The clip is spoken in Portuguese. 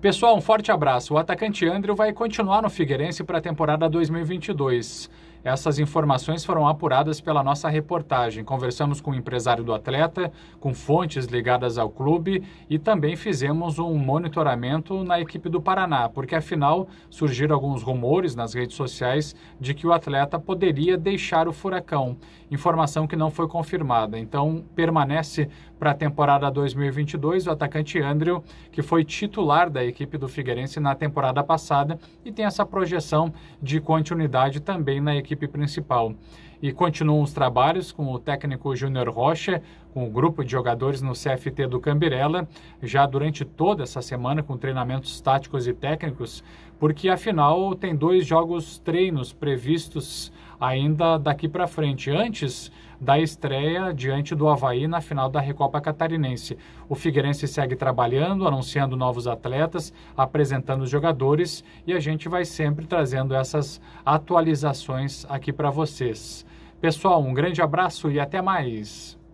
Pessoal, um forte abraço. O atacante Andrew vai continuar no Figueirense para a temporada 2022. Essas informações foram apuradas pela nossa reportagem. Conversamos com o empresário do atleta, com fontes ligadas ao clube e também fizemos um monitoramento na equipe do Paraná, porque afinal surgiram alguns rumores nas redes sociais de que o atleta poderia deixar o Furacão. Informação que não foi confirmada. Então, permanece para a temporada 2022 o atacante Andrew, que foi titular da equipe do Figueirense na temporada passada e tem essa projeção de continuidade também na equipe equipe principal. E continuam os trabalhos com o técnico Júnior Rocha, com o grupo de jogadores no CFT do Cambirela, já durante toda essa semana com treinamentos táticos e técnicos, porque afinal tem dois jogos treinos previstos ainda daqui para frente. Antes da estreia diante do Havaí na final da Recopa Catarinense. O Figueirense segue trabalhando, anunciando novos atletas, apresentando os jogadores e a gente vai sempre trazendo essas atualizações aqui para vocês. Pessoal, um grande abraço e até mais!